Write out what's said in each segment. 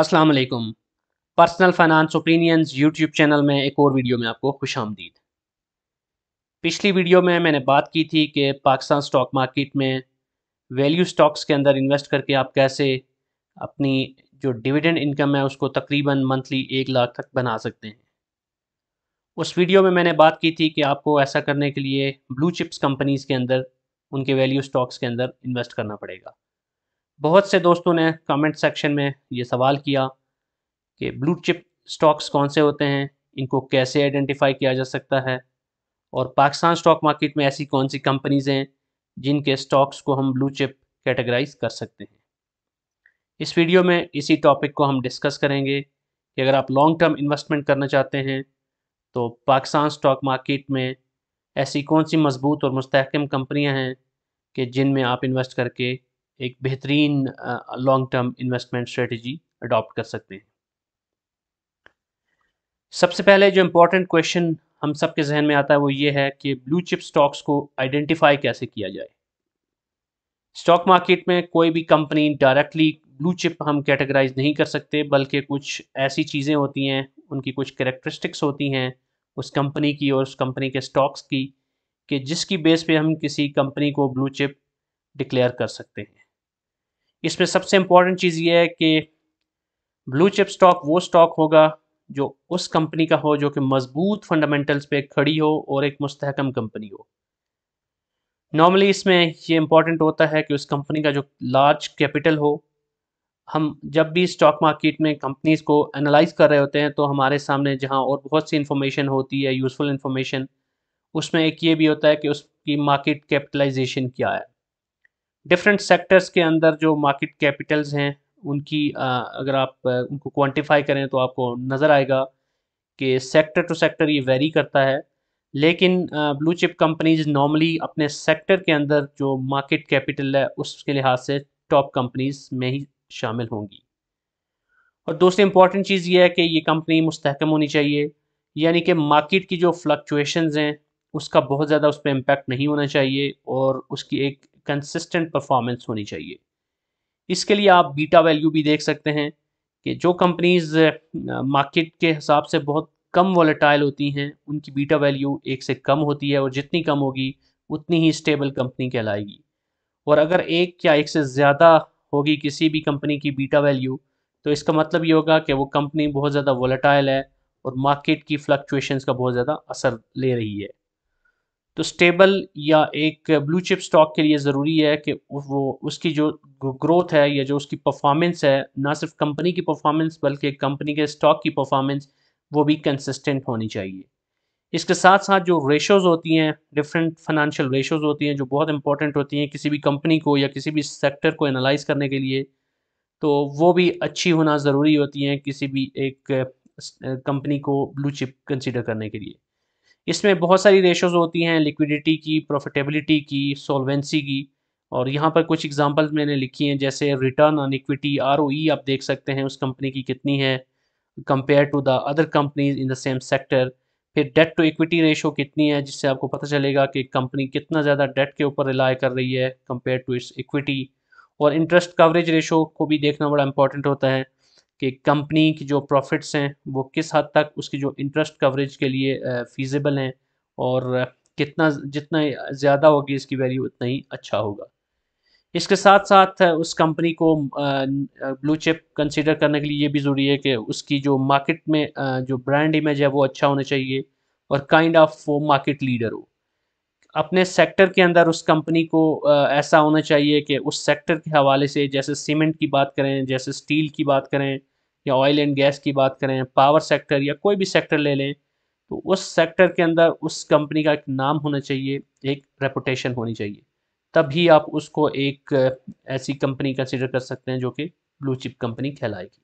अस्सलाम वालेकुम personal finance opinions YouTube channel में एक और वीडियो में आपको खुश आमदीद पिछली वीडियो में मैंने बात की थी कि पाकिस्तान स्टॉक मार्केट में वैल्यू स्टॉक्स के अंदर इन्वेस्ट करके आप कैसे अपनी जो डिविडेंड इनकम है उसको तकरीबन मंथली एक लाख तक बना सकते हैं उस वीडियो में मैंने बात की थी कि आपको ऐसा करने के लिए ब्लू चिप्स कंपनीज़ के अंदर उनके वैल्यू स्टॉक्स के अंदर इन्वेस्ट करना पड़ेगा बहुत से दोस्तों ने कमेंट सेक्शन में ये सवाल किया कि ब्लू चिप स्टॉक्स कौन से होते हैं इनको कैसे आइडेंटिफाई किया जा सकता है और पाकिस्तान स्टॉक मार्केट में ऐसी कौन सी कंपनीज़ हैं जिनके स्टॉक्स को हम ब्लू चिप कैटेगराइज कर सकते हैं इस वीडियो में इसी टॉपिक को हम डिस्कस करेंगे कि अगर आप लॉन्ग टर्म इन्वेस्टमेंट करना चाहते हैं तो पाकिस्तान स्टॉक मार्केट में ऐसी कौन सी मजबूत और मुस्तकम कंपनियां हैं कि जिनमें आप इन्वेस्ट करके एक बेहतरीन long term investment strategy adopt कर सकते हैं सबसे पहले जो इम्पोर्टेंट क्वेश्चन हम सब के जहन में आता है वो ये है कि ब्लू चिप स्टॉक्स को आइडेंटिफाई कैसे किया जाए स्टॉक मार्केट में कोई भी कंपनी डायरेक्टली ब्लू चिप हम कैटेगराइज नहीं कर सकते बल्कि कुछ ऐसी चीज़ें होती हैं उनकी कुछ करेक्टरिस्टिक्स होती हैं उस कंपनी की और उस कंपनी के स्टॉक्स की कि जिसकी बेस पे हम किसी कंपनी को ब्लू चिप डिक्लेयर कर सकते हैं इसमें सबसे इम्पॉर्टेंट चीज़ ये है कि ब्लू चिप स्टॉक वो स्टॉक होगा जो उस कंपनी का हो जो कि मजबूत फंडामेंटल्स पे खड़ी हो और एक मुस्तकम कंपनी हो नॉर्मली इसमें ये इम्पॉर्टेंट होता है कि उस कंपनी का जो लार्ज कैपिटल हो हम जब भी स्टॉक मार्केट में कंपनीज को एनालाइज कर रहे होते हैं तो हमारे सामने जहाँ और बहुत सी इंफॉर्मेशन होती है यूज़फुल इंफॉर्मेशन उसमें एक ये भी होता है कि उसकी मार्केट कैपिटलाइजेशन क्या है डिफरेंट सेक्टर्स के अंदर जो मार्केट कैपिटल्स हैं उनकी अगर आप उनको क्वांटिफाई करें तो आपको नज़र आएगा कि सेक्टर टू सेक्टर ये वेरी करता है लेकिन ब्लू चिप कंपनीज नॉर्मली अपने सेक्टर के अंदर जो मार्केट कैपिटल है उसके लिहाज से टॉप कंपनीज में ही शामिल होंगी और दूसरी इंपॉर्टेंट चीज़ ये है कि ये कंपनी मुस्तकम होनी चाहिए यानी कि मार्केट की जो फ्लक्चुएशंस हैं उसका बहुत ज़्यादा उस पर इम्पेक्ट नहीं होना चाहिए और उसकी एक कंसिस्टेंट परफॉर्मेंस होनी चाहिए इसके लिए आप बीटा वैल्यू भी देख सकते हैं कि जो कंपनीज मार्केट के हिसाब से बहुत कम वॉलेटाइल होती हैं उनकी बीटा वैल्यू एक से कम होती है और जितनी कम होगी उतनी ही स्टेबल कंपनी कहलाएगी और अगर एक या एक से ज़्यादा होगी किसी भी कंपनी की बीटा वैल्यू तो इसका मतलब ये होगा कि वो कंपनी बहुत ज़्यादा वॉलेटाइल है और मार्केट की फ्लक्चुएशंस का बहुत ज़्यादा असर ले रही है तो स्टेबल या एक ब्लू चिप स्टॉक के लिए ज़रूरी है कि वो उसकी जो ग्रोथ है या जो उसकी परफॉर्मेंस है ना सिर्फ कंपनी की परफॉर्मेंस बल्कि कंपनी के स्टॉक की परफॉर्मेंस वो भी कंसिस्टेंट होनी चाहिए इसके साथ साथ जो रेशोज़ होती हैं डिफरेंट फाइनेंशियल रेशोज़ होती हैं जो बहुत इंपॉर्टेंट होती हैं किसी भी कंपनी को या किसी भी सेक्टर को एनालाइज करने के लिए तो वो भी अच्छी होना ज़रूरी होती हैं किसी भी एक कंपनी uh, को ब्लू चिप कंसिडर करने के लिए इसमें बहुत सारी रेशोज़ होती हैं लिक्विडिटी की प्रॉफिटेबिलिटी की सोलवेंसी की और यहाँ पर कुछ एग्जांपल्स मैंने लिखी हैं जैसे रिटर्न ऑन इक्विटी आर आप देख सकते हैं उस कंपनी की कितनी है compare to the other companies in the same sector फिर डेट टू इक्विटी रेशो कितनी है जिससे आपको पता चलेगा कि कंपनी कितना ज़्यादा डेट के ऊपर रिलाय कर रही है कंपेयर टू इट्स इक्विटी और इंटरेस्ट कवरेज रेशो को भी देखना बड़ा इंपॉर्टेंट होता है कि कंपनी की जो प्रॉफिट्स हैं वो किस हद तक उसकी जो इंटरेस्ट कवरेज के लिए फीजिबल हैं और कितना जितना ज़्यादा होगी इसकी वैल्यू उतना ही अच्छा होगा इसके साथ साथ उस कंपनी को ब्लू चिप कंसीडर करने के लिए ये भी ज़रूरी है कि उसकी जो मार्केट में जो ब्रांड इमेज है वो अच्छा होना चाहिए और काइंड ऑफ वो मार्केट लीडर हो अपने सेक्टर के अंदर उस कंपनी को ऐसा होना चाहिए कि उस सेक्टर के हवाले से जैसे सीमेंट की बात करें जैसे स्टील की बात करें या ऑयल एंड गैस की बात करें पावर सेक्टर या कोई भी सेक्टर ले लें तो उस सेक्टर के अंदर उस कंपनी का एक नाम होना चाहिए एक रेपुटेशन होनी चाहिए तभी आप उसको एक ऐसी कंपनी कंसिडर कर सकते हैं जो कि ब्लू चिप कंपनी कहलाएगी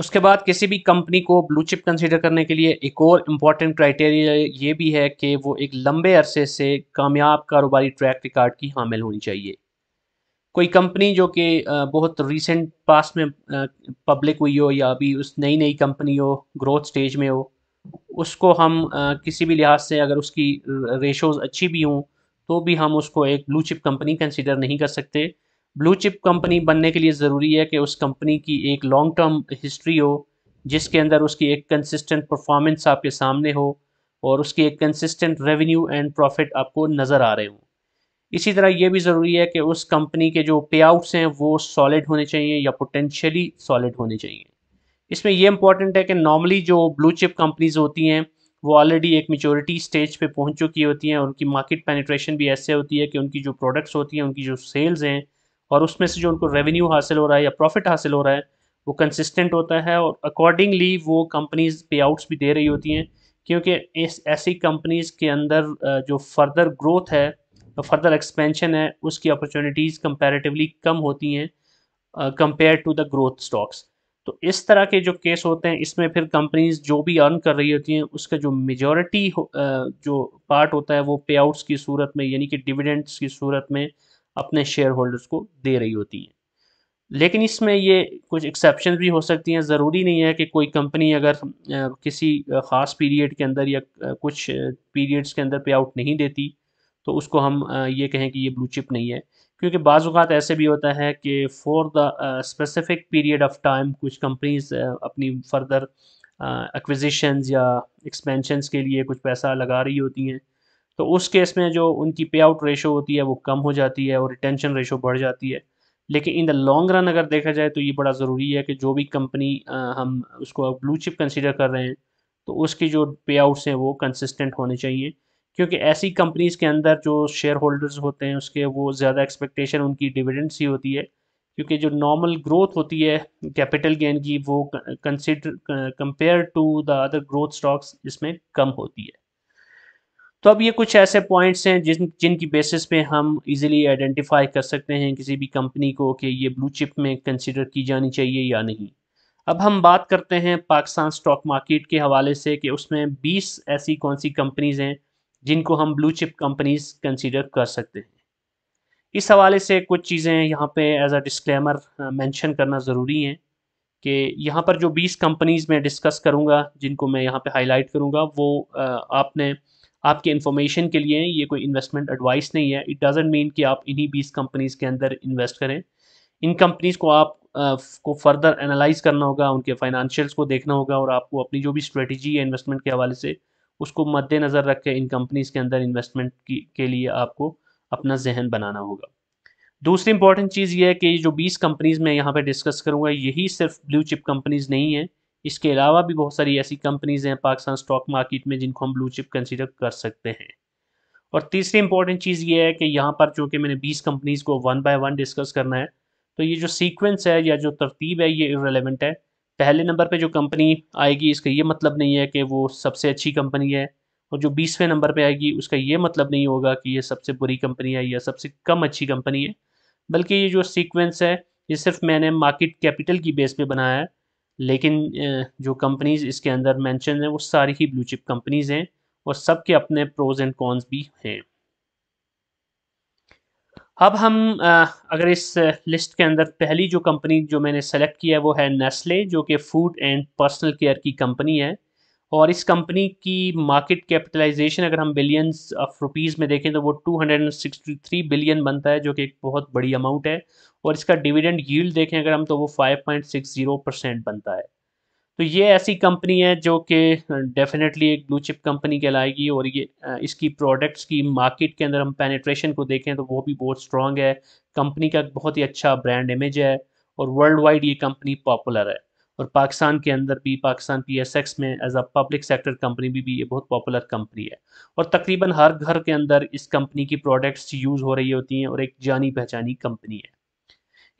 उसके बाद किसी भी कंपनी को ब्लू चिप कंसीडर करने के लिए एक और इम्पॉर्टेंट क्राइटेरिया ये भी है कि वो एक लंबे अरसे से कामयाब कारोबारी ट्रैक रिकॉर्ड की हामिल होनी चाहिए कोई कंपनी जो कि बहुत रीसेंट पास में पब्लिक हुई हो या अभी उस नई नई कंपनी हो ग्रोथ स्टेज में हो उसको हम किसी भी लिहाज से अगर उसकी रेशोज़ अच्छी भी हों तो भी हम उसको एक ब्लू चिप कंपनी कंसिडर नहीं कर सकते ब्लू चिप कंपनी बनने के लिए ज़रूरी है कि उस कंपनी की एक लॉन्ग टर्म हिस्ट्री हो जिसके अंदर उसकी एक कंसिस्टेंट परफॉर्मेंस आपके सामने हो और उसकी एक कंसिस्टेंट रेवेन्यू एंड प्रॉफिट आपको नज़र आ रहे हों इसी तरह ये भी ज़रूरी है कि उस कंपनी के जो पे आउट्स हैं वो सॉलिड होने चाहिए या पोटेंशली सॉलिड होने चाहिए इसमें यह इंपॉर्टेंट है कि नॉर्मली जो ब्लू चिप कंपनीज होती हैं वो ऑलरेडी एक मेचोरिटी स्टेज पे पहुंच चुकी होती हैं उनकी मार्केट पेनिट्रेशन भी ऐसे होती है कि उनकी जो प्रोडक्ट्स होती हैं उनकी जो सेल्स हैं और उसमें से जो उनको रेवेन्यू हासिल हो रहा है या प्रॉफिट हासिल हो रहा है वो कंसिस्टेंट होता है और अकॉर्डिंगली वो कंपनीज पे आउट्स भी दे रही होती हैं क्योंकि इस ऐसी कंपनीज़ के अंदर जो फर्दर ग्रोथ है फर्दर एक्सपेंशन है उसकी अपॉर्चुनिटीज़ कंपैरेटिवली कम होती हैं compare to the growth stocks तो इस तरह के जो केस होते हैं इसमें फिर कंपनीज जो भी अर्न कर रही होती हैं उसका जो मेजॉरिटी जो पार्ट होता है वो पे आउट्स की सूरत में यानी कि डिविडेंड्स की सूरत में अपने शेयर होल्डर्स को दे रही होती है लेकिन इसमें ये कुछ एक्सेप्शन भी हो सकती हैं ज़रूरी नहीं है कि कोई कंपनी अगर किसी ख़ास पीरियड के अंदर या कुछ पीरियड्स के अंदर पे आउट नहीं देती तो उसको हम ये कहें कि ये ब्लू चिप नहीं है क्योंकि बाज़ात ऐसे भी होता है कि for the specific period of time कुछ कंपनीज अपनी फर्दर एक्विजिशन या एक्सपेंशनस के लिए कुछ पैसा लगा रही होती हैं तो उस केस में जो उनकी पे आउट रेशो होती है वो कम हो जाती है और रिटेंशन रेशो बढ़ जाती है लेकिन इन द लॉन्ग रन अगर देखा जाए तो ये बड़ा ज़रूरी है कि जो भी कंपनी हम उसको ब्लू चिप कंसिडर कर रहे हैं तो उसकी जो पे आउट्स हैं वो कंसिस्टेंट होने चाहिए क्योंकि ऐसी कंपनीज़ के अंदर जो शेयर होल्डर्स होते हैं उसके वो ज़्यादा एक्सपेक्टेशन उनकी डिविडेंड्स ही होती है क्योंकि जो नॉर्मल ग्रोथ होती है कैपिटल गेन की वो consider compare to the other growth stocks इसमें कम होती है तो अब ये कुछ ऐसे पॉइंट्स हैं जिन जिनकी बेसिस पे हम इजीली आइडेंटिफाई कर सकते हैं किसी भी कंपनी को कि ये ब्लू चिप में कंसिडर की जानी चाहिए या नहीं अब हम बात करते हैं पाकिस्तान स्टॉक मार्केट के हवाले से कि उसमें 20 ऐसी कौन सी कंपनीज़ हैं जिनको हम ब्लू चिप कंपनीज कंसिडर कर सकते हैं इस हवाले से कुछ चीज़ें यहाँ पे एज अ डिस्क्लेमर मैंशन करना ज़रूरी हैं कि यहाँ पर जो 20 कंपनीज़ मैं डिस्कस करूँगा जिनको मैं यहाँ पे हाईलाइट करूँगा वो आपने आपके इन्फॉर्मेशन के लिए ये कोई इन्वेस्टमेंट एडवाइस नहीं है इट डजेंट मीन कि आप इन्हीं बीस कंपनीज़ के अंदर इन्वेस्ट करें इन कंपनीज़ को आप आ, को फर्दर एनालाइज करना होगा उनके फाइनेंशियल्स को देखना होगा और आपको अपनी जो भी स्ट्रेटजी है इन्वेस्टमेंट के हवाले से उसको मद्देनज़र रख के इन कंपनीज़ के अंदर इन्वेस्टमेंट के लिए आपको अपना जहन बनाना होगा दूसरी इंपॉर्टेंट चीज़ ये है कि जो 20 कंपनीज़ मैं यहाँ पे डिस्कस करूँगा यही सिर्फ ब्लू चिप कंपनीज़ नहीं है इसके अलावा भी बहुत सारी ऐसी कंपनीज हैं पाकिस्तान स्टॉक मार्केट में जिनको हम ब्लू चिप कंसिडर कर सकते हैं और तीसरी इंपॉर्टेंट चीज़ ये है कि यहाँ पर चूँकि मैंने 20 कंपनीज को वन बाय वन डिस्कस करना है तो ये जो सीक्वेंस है या जो तरतीब है ये इरेलीवेंट है पहले नंबर पे जो कंपनी आएगी इसका ये मतलब नहीं है कि वो सबसे अच्छी कंपनी है और जो बीसवें नंबर पे आएगी उसका ये मतलब नहीं होगा कि ये सबसे बुरी कंपनी है या सबसे कम अच्छी कंपनी है बल्कि ये जो सीक्वेंस है ये सिर्फ मैंने मार्केट कैपिटल की बेस पे बनाया है लेकिन जो कंपनीज इसके अंदर मेंशन है वो सारी ही ब्लू चिप कंपनीज हैं और सबके अपने प्रोज एंड कॉन्स भी हैं अब हम अगर इस लिस्ट के अंदर पहली जो कंपनी जो मैंने सेलेक्ट किया है वो है नेस्ले जो कि फूड एंड पर्सनल केयर की कंपनी है और इस कंपनी की मार्केट कैपिटलाइजेशन अगर हम बिलियंस ऑफ रुपीस में देखें तो वो 263 बिलियन बनता है जो कि एक बहुत बड़ी अमाउंट है और इसका डिविडेंड यील्ड देखें अगर हम तो वो 5.60 परसेंट बनता है तो ये ऐसी कंपनी है जो कि डेफिनेटली एक ब्लू चिप कंपनी कहलाएगी और ये इसकी प्रोडक्ट्स की मार्केट के अंदर हम पेनिट्रेशन को देखें तो वो भी बहुत स्ट्रॉन्ग है कंपनी का बहुत ही अच्छा ब्रांड इमेज है और वर्ल्ड वाइड ये कंपनी पॉपुलर है और पाकिस्तान के अंदर भी पाकिस्तान पी एस एक्स में as a public sector company भी, भी ये बहुत पॉपुलर कंपनी है और तकरीबन हर घर के अंदर इस कंपनी की प्रोडक्ट्स यूज़ हो रही होती हैं और एक जानी पहचानी कंपनी है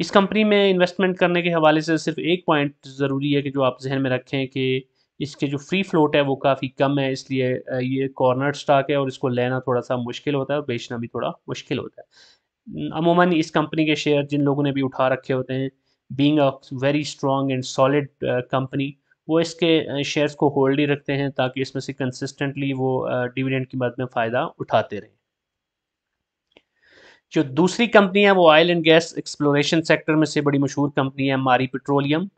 इस कंपनी में इन्वेस्टमेंट करने के हवाले से सिर्फ एक पॉइंट ज़रूरी है कि जो आप जहन में रखें कि इसके जो फ्री फ्लोट है वो काफ़ी कम है इसलिए ये कॉर्नर स्टॉक है और इसको लेना थोड़ा सा मुश्किल होता है और बेचना भी थोड़ा मुश्किल होता है अमूमन इस कंपनी के शेयर जिन लोगों ने भी उठा रखे होते हैं being a very strong and solid company वो इसके शेयर्स uh, को होल्ड ही रखते हैं ताकि इसमें से कंसिस्टेंटली वो डिविडेंड की मदद में फ़ायदा उठाते रहें जो दूसरी कंपनी है वो oil and gas exploration sector में से बड़ी मशहूर कंपनी है मारी पेट्रोलियम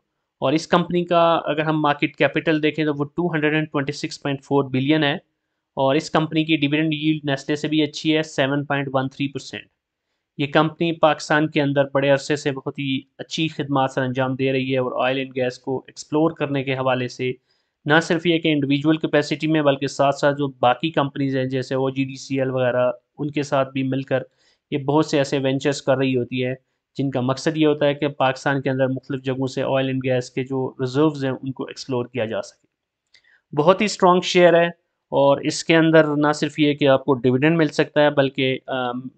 और इस कंपनी का अगर हम मार्केट कैपिटल देखें तो वो 226.4 बिलियन है और इस कंपनी की डिविडेंड यील्ड नेस्ले से भी अच्छी है 7.13 परसेंट ये कंपनी पाकिस्तान के अंदर बड़े अरसे से बहुत ही अच्छी खदमात सर अंजाम दे रही है और ऑयल एंड गैस को एक्सप्लोर करने के हवाले से ना सिर्फ ये कि इंडिविजुअल कैपेसिटी में बल्कि साथ साथ जो बाकी कंपनीज हैं जैसे ओ वगैरह उनके साथ भी मिलकर ये बहुत से ऐसे वेंचर्स कर रही होती है जिनका मकसद ये होता है कि पाकिस्तान के अंदर मुख्तु जगहों से ऑयल एंड गैस के जो रिज़र्व हैं उनको एक्सप्लोर किया जा सके बहुत ही स्ट्रॉन्ग शेयर है और इसके अंदर ना सिर्फ ये कि आपको डिविडेंड मिल सकता है बल्कि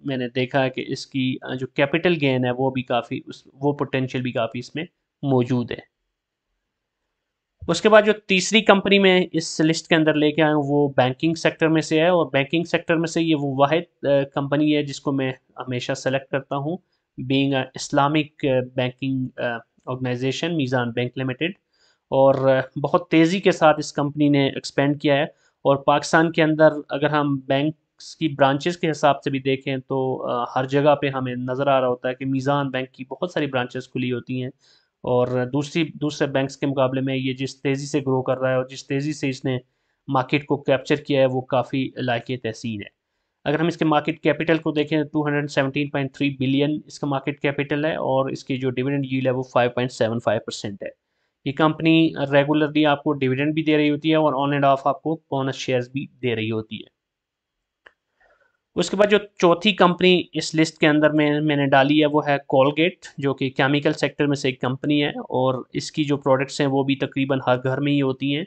मैंने देखा है कि इसकी जो कैपिटल गेन है वो भी काफ़ी उस वो पोटेंशियल भी काफ़ी इसमें मौजूद है उसके बाद जो तीसरी कंपनी में इस लिस्ट के अंदर लेके आया हूँ वो बैंकिंग सेक्टर में से है और बैंकिंग सेक्टर में से ये वो वाद कंपनी है जिसको मैं हमेशा सेलेक्ट करता हूँ being Islamic banking organisation Meezan Bank Limited और बहुत तेज़ी के साथ इस कंपनी ने एक्सपेंड किया है और पाकिस्तान के अंदर अगर हम बैंक की ब्रांचेस के हिसाब से भी देखें तो हर जगह पे हमें नज़र आ रहा होता है कि मीज़ान बैंक की बहुत सारी ब्रांचेस खुली होती हैं और दूसरी दूसरे बैंक्स के मुकाबले में ये जिस तेज़ी से ग्रो कर रहा है और जिस तेज़ी से इसने मार्केट को कैप्चर किया है वो काफ़ी लायक तहसीन है अगर हम इसके मार्केट कैपिटल को देखें तो 217.3 बिलियन इसका मार्केट कैपिटल है और इसकी जो डिविडेंड यील है वो 5.75 परसेंट है ये कंपनी रेगुलरली आपको डिविडेंड भी दे रही होती है और ऑन एंड ऑफ आपको बोनस शेयर्स भी दे रही होती है उसके बाद जो चौथी कंपनी इस लिस्ट के अंदर में मैंने डाली है वो है कोलगेट जो कि केमिकल सेक्टर में से एक कंपनी है और इसकी जो प्रोडक्ट्स हैं वो भी तकरीबन हर घर में ही होती हैं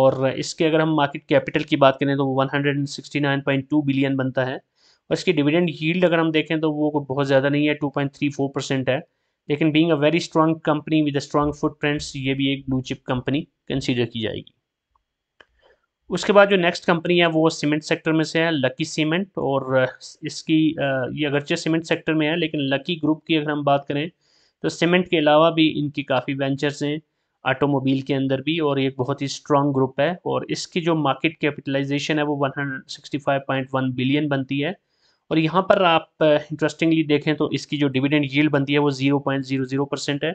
और इसके अगर हम मार्केट कैपिटल की बात करें तो वो 169.2 बिलियन बनता है और इसकी डिविडेंड यील्ड अगर हम देखें तो वो बहुत ज़्यादा नहीं है टू परसेंट है लेकिन being a very strong company with strong footprints ये भी एक ब्लू चिप कंपनी कंसीडर की जाएगी उसके बाद जो नेक्स्ट कंपनी है वो सीमेंट सेक्टर में से है लकी सीमेंट और इसकी ये अगरचे सीमेंट सेक्टर में है लेकिन लकी ग्रुप की अगर हम बात करें तो सीमेंट के अलावा भी इनकी काफ़ी वेंचर्स हैं ऑटोमोबाइल के अंदर भी और ये बहुत ही स्ट्रांग ग्रुप है और इसकी जो मार्केट कैपिटलाइजेशन है वो 165.1 बिलियन बनती है और यहाँ पर आप इंटरेस्टिंगली देखें तो इसकी जो डिविडेंड यील्ड बनती है वो zero point zero zero percent है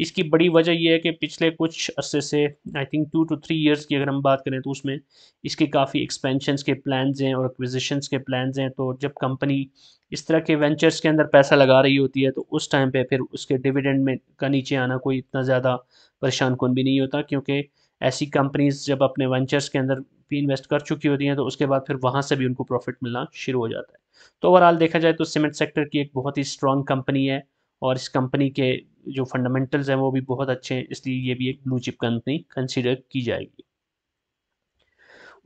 इसकी बड़ी वजह यह है कि पिछले कुछ अरसे से I think two two three years की अगर हम बात करें तो उसमें इसके काफ़ी एक्सपेंशंस के प्लान्स हैं और एक्विजिशंस के प्लान्स हैं तो जब कंपनी इस तरह के वेंचर्स के अंदर पैसा लगा रही होती है तो उस टाइम पर फिर उसके डिविडेंड में का नीचे आना कोई इतना ज़्यादा परेशान कौन भी नहीं होता क्योंकि ऐसी कंपनीज जब अपने वेंचर्स के अंदर भी इन्वेस्ट कर चुकी होती हैं तो उसके बाद फिर वहाँ से भी उनको प्रॉफिट मिलना शुरू हो जाता है तो ओवरऑल देखा जाए तो सीमेंट सेक्टर की एक बहुत ही स्ट्रॉन्ग कंपनी है और इस कंपनी के जो फंडामेंटल्स हैं वो भी बहुत अच्छे हैं इसलिए ये भी एक ब्लू चिप कंपनी कंसिडर की जाएगी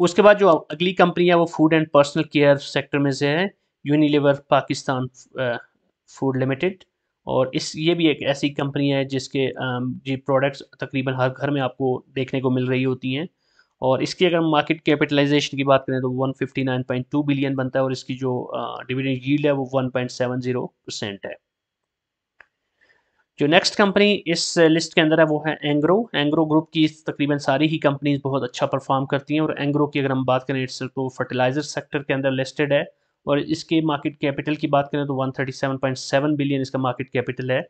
उसके बाद जो अगली कंपनी है वो food and personal care sector में से है यूनिलीवर पाकिस्तान फूड लिमिटेड और इस ये भी एक ऐसी कंपनी है जिसके जी प्रोडक्ट्स तकरीबन हर घर में आपको देखने को मिल रही होती हैं और इसकी अगर मार्केट कैपिटलाइजेशन की बात करें तो 159.2 बिलियन बनता है और इसकी जो डिविडेंड यील्ड है वो 1.70 परसेंट है जो नेक्स्ट कंपनी इस लिस्ट के अंदर है वो है एंग्रो एंग्रो ग्रुप की तकरीबन सारी ही कंपनीज बहुत अच्छा परफॉर्म करती हैं और एंग्रो की अगर हम बात करें इट्स तो फर्टिलाइजर सेक्टर के अंदर लिस्टेड है और इसके मार्केट कैपिटल की बात करें तो 137.7 बिलियन इसका मार्केट कैपिटल है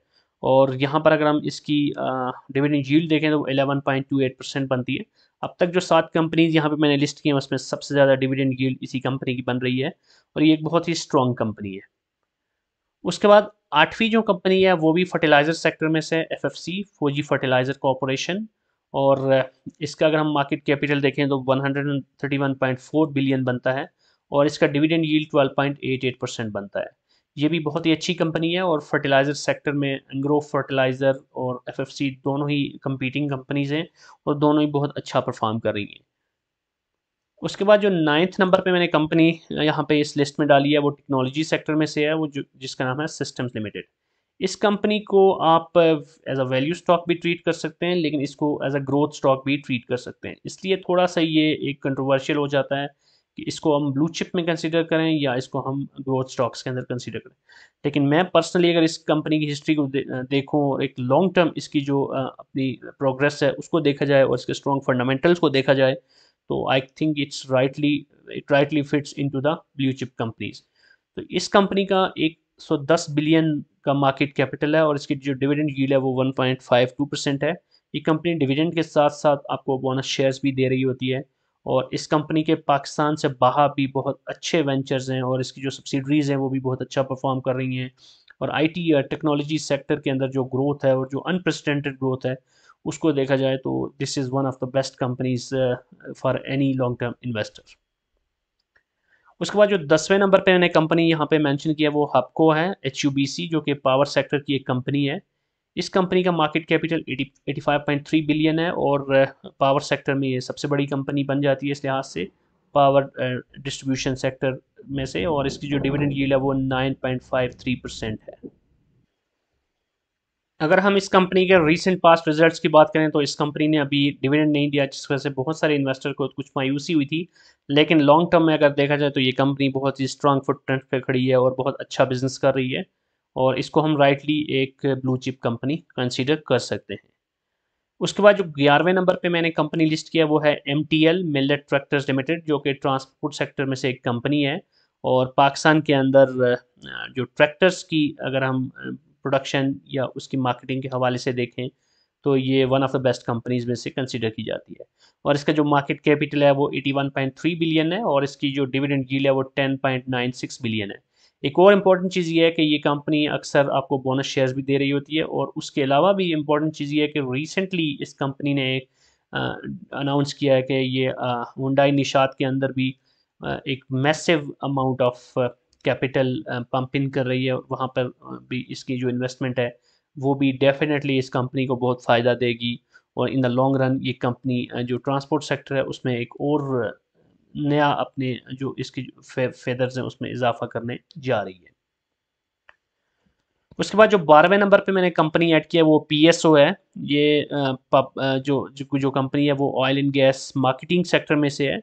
और यहाँ पर अगर हम इसकी डिविडेंड यील्ड देखें तो 11.28 परसेंट बनती है अब तक जो सात कंपनीज यहाँ पे मैंने लिस्ट की हैं उसमें सबसे ज़्यादा डिविडेंड यील्ड इसी कंपनी की बन रही है और ये एक बहुत ही स्ट्रॉन्ग कंपनी है उसके बाद आठवीं जो कंपनी है वो भी फर्टिलाइज़र सेक्टर में से F F C Fauji fertiliser corporation और इसका अगर हम मार्केट कैपिटल देखें तो 131.4 बिलियन बनता है और इसका डिविडेंड यील्ड 12.88 परसेंट बनता है ये भी बहुत ही अच्छी कंपनी है और फर्टिलाइज़र सेक्टर में एंग्रो फर्टिलाइज़र और एफएफसी दोनों ही कंपीटिंग कंपनीज हैं और दोनों ही बहुत अच्छा परफॉर्म कर रही हैं उसके बाद जो नाइन्थ नंबर पे मैंने कंपनी यहाँ पे इस लिस्ट में डाली है वो टेक्नोलॉजी सेक्टर में से है वो जो जिसका नाम है सिस्टम्स लिमिटेड इस कंपनी को आप एज अ वैल्यू स्टॉक भी ट्रीट कर सकते हैं लेकिन इसको एज अ ग्रोथ स्टॉक भी ट्रीट कर सकते हैं इसलिए थोड़ा सा ये एक कंट्रोवर्शियल हो जाता है कि इसको हम ब्लू चिप में कंसिडर करें या इसको हम ग्रोथ स्टॉक्स के अंदर कंसिडर करें लेकिन मैं पर्सनली अगर इस कंपनी की हिस्ट्री को दे, देखूं और एक लॉन्ग टर्म इसकी जो अपनी प्रोग्रेस है उसको देखा जाए और इसके स्ट्रॉन्ग फंडामेंटल्स को देखा जाए तो I think it's rightly it rightly fits in the blue chip companies तो इस कंपनी का एक बिलियन का मार्केट कैपिटल है और इसकी जो डिविडेंड यील्ड है वो वन परसेंट है ये कंपनी डिविडेंड के साथ साथ आपको बोनस शेयर्स भी दे रही होती है और इस कंपनी के पाकिस्तान से बाहर भी बहुत अच्छे वेंचर्स हैं और इसकी जो सब्सिडरीज़ हैं वो भी बहुत अच्छा परफॉर्म कर रही हैं और आईटी या टेक्नोलॉजी सेक्टर के अंदर जो ग्रोथ है और जो अनप्रेसिडेंटेड ग्रोथ है उसको देखा जाए तो this is one of the best companies for any long term investor उसके बाद जो दसवें नंबर पे मैंने कंपनी यहाँ पे मेंशन किया वो हपको है एच जो कि पावर सेक्टर की एक कंपनी है इस कंपनी का मार्केट कैपिटल 85.3 बिलियन है और पावर सेक्टर में ये सबसे बड़ी कंपनी बन जाती है इस लिहाज से पावर डिस्ट्रीब्यूशन सेक्टर में से और इसकी जो डिविडेंड यील्ड है वो 9.53 परसेंट है अगर हम इस कंपनी के रीसेंट पास्ट रिजल्ट्स की बात करें तो इस कंपनी ने अभी डिविडेंड नहीं दिया जिस वजह से बहुत सारे इन्वेस्टर को कुछ मायूसी हुई थी लेकिन लॉन्ग टर्म में अगर देखा जाए तो ये कंपनी बहुत ही स्ट्रांग फुटप्रिंट पर खड़ी है और बहुत अच्छा बिजनेस कर रही है और इसको हम राइटली एक ब्लू चिप कंपनी कंसीडर कर सकते हैं उसके बाद जो ग्यारहवें नंबर पे मैंने कंपनी लिस्ट किया वो है M T L Millat tractors limited जो कि ट्रांसपोर्ट सेक्टर में से एक कंपनी है और पाकिस्तान के अंदर जो ट्रैक्टर्स की अगर हम प्रोडक्शन या उसकी मार्केटिंग के हवाले से देखें तो ये one of the best companies में से कंसिडर की जाती है और इसका जो मार्केट कैपिटल है वो 81.3 बिलियन है और इसकी जो डिविडेंड गील है वो 10.96 बिलियन है एक और इम्पॉर्टेंट चीज़ ये है कि ये कंपनी अक्सर आपको बोनस शेयर्स भी दे रही होती है और उसके अलावा भी इम्पॉर्टेंट चीज़ ये है कि रिसेंटली इस कंपनी ने अनाउंस किया है कि ये हुडाई निशात के अंदर भी आ, एक massive amount of capital pump in कर रही है और वहाँ पर भी इसकी जो इन्वेस्टमेंट है वो भी डेफिनेटली इस कंपनी को बहुत फ़ायदा देगी और इन द लॉन्ग रन ये कंपनी जो ट्रांसपोर्ट सेक्टर है उसमें एक और नया अपने जो इसके फे, फेदर्स हैं उसमें इजाफा करने जा रही है उसके बाद जो बारहवें नंबर पे मैंने कंपनी ऐड किया वो पीएसओ है ये जो जो, जो कंपनी है वो oil and gas marketing sector में से है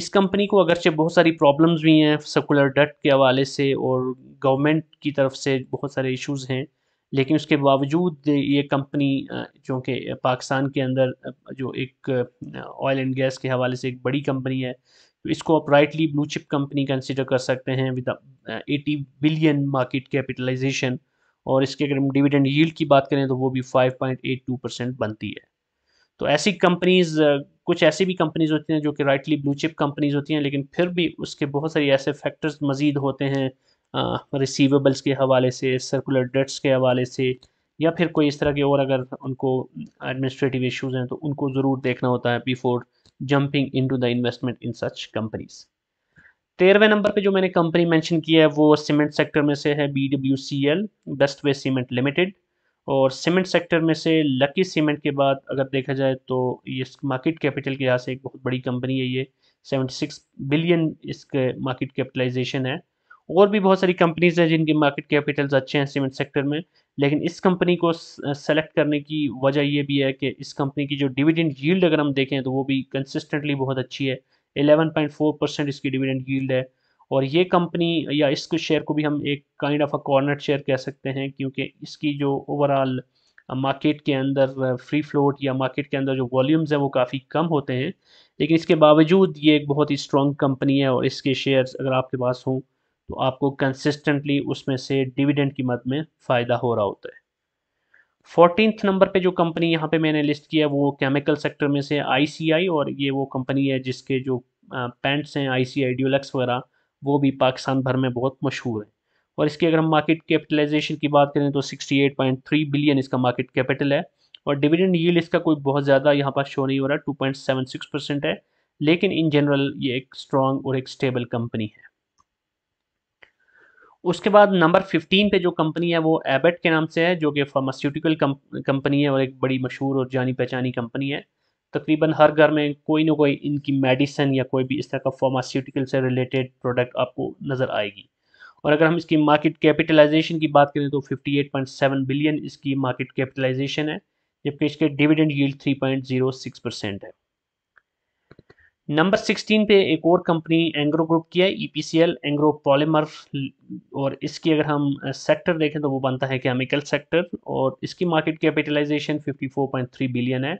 इस कंपनी को अगरचे बहुत सारी प्रॉब्लम्स भी हैं सर्कुलर डट के हवाले से और गवर्नमेंट की तरफ से बहुत सारे इश्यूज हैं लेकिन उसके बावजूद ये कंपनी चूँकि पाकिस्तान के अंदर जो एक ऑयल एंड गैस के हवाले से एक बड़ी कंपनी है तो इसको आप rightly blue chip company consider कर सकते हैं with eighty billion market capitalisation और इसके अगर हम डिविडेंड यील्ड की बात करें तो वो भी 5.82 परसेंट बनती है तो ऐसी कंपनीज uh, कुछ ऐसी भी कंपनीज होती हैं जो कि राइटली ब्लू चिप कंपनीज होती हैं लेकिन फिर भी उसके बहुत सारे ऐसे फैक्टर्स मज़ीद होते हैं रिसीवेबल्स uh, के हवाले से सर्कुलर डेट्स के हवाले से या फिर कोई इस तरह के और अगर उनको एडमिनिस्ट्रेटिव इश्यूज हैं तो उनको ज़रूर देखना होता है before into the investment in such companies तेरहवें नंबर पे जो मैंने कंपनी मेंशन किया है वो सीमेंट सेक्टर में से है B W C L best way cement limited और सीमेंट सेक्टर में से लकी सीमेंट के बाद अगर देखा जाए तो ये मार्केट कैपिटल के लिहाज से एक बहुत बड़ी कंपनी है ये सिक्स बिलियन इसके मार्केट कैपिटलाइजेशन है और भी बहुत सारी कंपनीज हैं जिनके मार्केट कैपिटल्स अच्छे हैं सीमेंट सेक्टर में लेकिन इस कंपनी को सेलेक्ट करने की वजह ये भी है कि इस कंपनी की जो डिविडेंड यील्ड अगर हम देखें तो वो भी कंसिस्टेंटली बहुत अच्छी है 11.4 परसेंट इसकी डिविडेंड यील्ड है और ये कंपनी या इस शेयर को भी हम एक kind of a corner share कह सकते हैं क्योंकि इसकी जो ओवरऑल मार्केट के अंदर फ्री फ्लोट या मार्केट के अंदर जो वॉल्यूम्स हैं वो काफ़ी कम होते हैं लेकिन इसके बावजूद ये एक बहुत ही स्ट्रॉन्ग कंपनी है और इसके शेयर्स अगर आपके पास हों तो आपको कंसिस्टेंटली उसमें से डिविडेंड की मद में फ़ायदा हो रहा होता है फोर्टीनथ नंबर पे जो कंपनी यहाँ पे मैंने लिस्ट किया वो केमिकल सेक्टर में से आईसीआई और ये वो कंपनी है जिसके जो पैंट्स हैं आईसीआई ड्यूलक्स वगैरह वो भी पाकिस्तान भर में बहुत मशहूर है और इसकी अगर हम मार्केट कैपिटलाइजेशन की बात करें तो 68.3 बिलियन इसका मार्केट कैपिटल है और डिविडेंड यील्ड इसका कोई बहुत ज़्यादा यहाँ पर शो नहीं हो रहा सिक्स परसेंट है लेकिन इन जनरल ये एक स्ट्रॉन्ग और एक स्टेबल कंपनी है उसके बाद नंबर 15 पे जो कंपनी है वो एबेट के नाम से है जो कि फार्मास्यूटिकल कंपनी है और एक बड़ी मशहूर और जानी पहचानी कंपनी है तकरीबन हर घर में कोई ना कोई इनकी मेडिसिन या कोई भी इस तरह का फार्मास्यूटिकल से रिलेटेड प्रोडक्ट आपको नज़र आएगी और अगर हम इसकी मार्केट कैपिटलाइजेशन की बात करें तो 58.7 बिलियन इसकी मार्केट कैपिटलाइजेशन है जबकि इसके डिविडेंड यील्ड 3.06 परसेंट है नंबर 16 पे एक और कंपनी एंग्रो ग्रुप की है ईपीसीएल e एंग्रो पॉलीमर और इसकी अगर हम सेक्टर देखें तो वो बनता है केमिकल सेक्टर और इसकी मार्केट कैपिटलाइजेशन 54.3 बिलियन है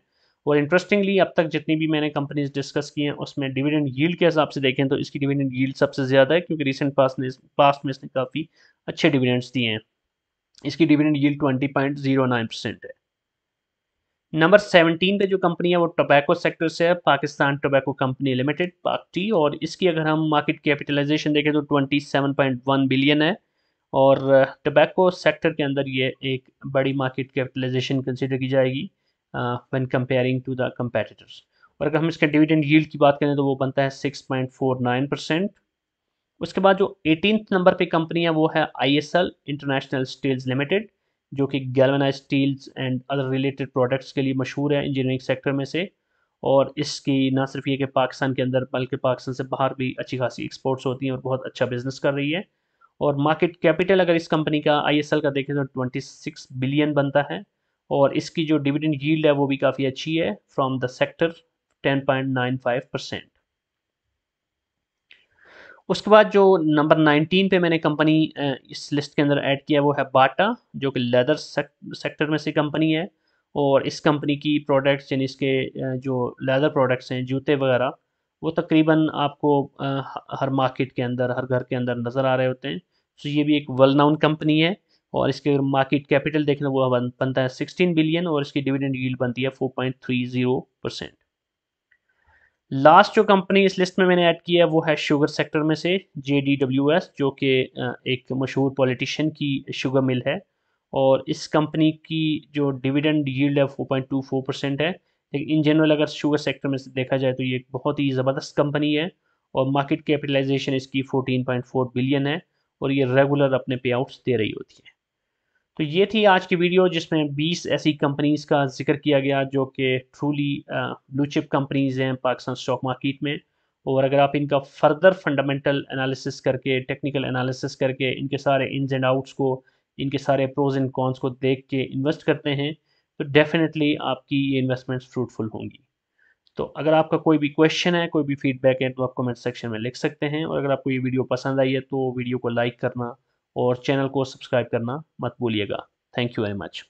और इंटरेस्टिंगली अब तक जितनी भी मैंने कंपनीज डिस्कस की हैं उसमें डिविडेंड यील्ड के हिसाब से देखें तो इसकी डिविडेंड यील्ड सबसे ज़्यादा है क्योंकि रिसेंट पास ने पास में इसने काफ़ी अच्छे डिविडेंड्स दिए हैं इसकी डिविडेंड यील्ड ट्वेंटी परसेंट है नंबर 17 पे जो कंपनी है वो टोबैको सेक्टर से है पाकिस्तान टोबैको कंपनी लिमिटेड पाकटी और इसकी अगर हम मार्केट कैपिटलाइजेशन देखें तो 27.1 बिलियन है और टोबैको सेक्टर के अंदर ये एक बड़ी मार्केट कैपिटलाइजेशन कंसिडर की जाएगी one comparing to the competitors और अगर हम इसके डिविडेंड यील्ड की बात करें तो वो बनता है सिक्स परसेंट उसके बाद जो एटीन नंबर पर कंपनी है वो है आई इंटरनेशनल स्टील्स लिमिटेड जो कि galvanise steels and other related products के लिए मशहूर है इंजीनियरिंग सेक्टर में से और इसकी ना सिर्फ ये कि पाकिस्तान के अंदर बल्कि पाकिस्तान से बाहर भी अच्छी खासी एक्सपोर्ट्स होती हैं और बहुत अच्छा बिजनेस कर रही है और मार्केट कैपिटल अगर इस कंपनी का आई का देखें तो ट्वेंटी सिक्स बिलियन बनता है और इसकी जो डिविडेंड यील्ड है वो भी काफ़ी अच्छी है from the sector ten point nine five percent उसके बाद जो नंबर 19 पे मैंने कंपनी इस लिस्ट के अंदर ऐड किया वो है बाटा जो कि लेदर सेक्टर में से कंपनी है और इस कंपनी की प्रोडक्ट्स यानी इसके जो लेदर प्रोडक्ट्स हैं जूते वगैरह वो तकरीबन आपको हर मार्केट के अंदर हर घर के अंदर नज़र आ रहे होते हैं सो ये भी एक वेल नाउन कंपनी है और इसके मार्केट कैपिटल देखना वो बनता है सिक्सटीन बिलियन और इसकी डिविडेंड यील्ड बनती है four point three zero percent last जो कंपनी इस लिस्ट में मैंने ऐड की है वो है शुगर सेक्टर में से जे डी डब्ल्यू एस जो कि एक मशहूर पॉलिटिशियन की शुगर मिल है और इस कंपनी की जो डिविडेंड यील्ड है four point two four percent है लेकिन इन जनरल अगर शुगर सेक्टर में से देखा जाए तो ये एक बहुत ही ज़बरदस्त कंपनी है और मार्केट कैपिटलाइजेशन इसकी फोर्टीन पॉइंट फोर बिलियन है और ये रेगुलर अपने पे आउट्स दे रही होती है तो ये थी आज की वीडियो जिसमें 20 ऐसी कंपनीज़ का जिक्र किया गया जो कि ट्रूली ब्लू चिप कंपनीज़ हैं पाकिस्तान स्टॉक मार्केट में और अगर आप इनका फर्दर फंडामेंटल एनालिसिस करके टेक्निकल एनालिसिस करके इनके सारे इन्स एंड आउट्स को इनके सारे प्रोज एंड कॉन्स को देख के इन्वेस्ट करते हैं तो डेफिनेटली आपकी ये इन्वेस्टमेंट्स फ्रूटफुल होंगी तो अगर आपका कोई भी क्वेश्चन है कोई भी फीडबैक है तो आप कमेंट सेक्शन में लिख सकते हैं और अगर आपको ये वीडियो पसंद आई है तो वीडियो को लाइक करना और चैनल को सब्सक्राइब करना मत भूलिएगा थैंक यू वेरी मच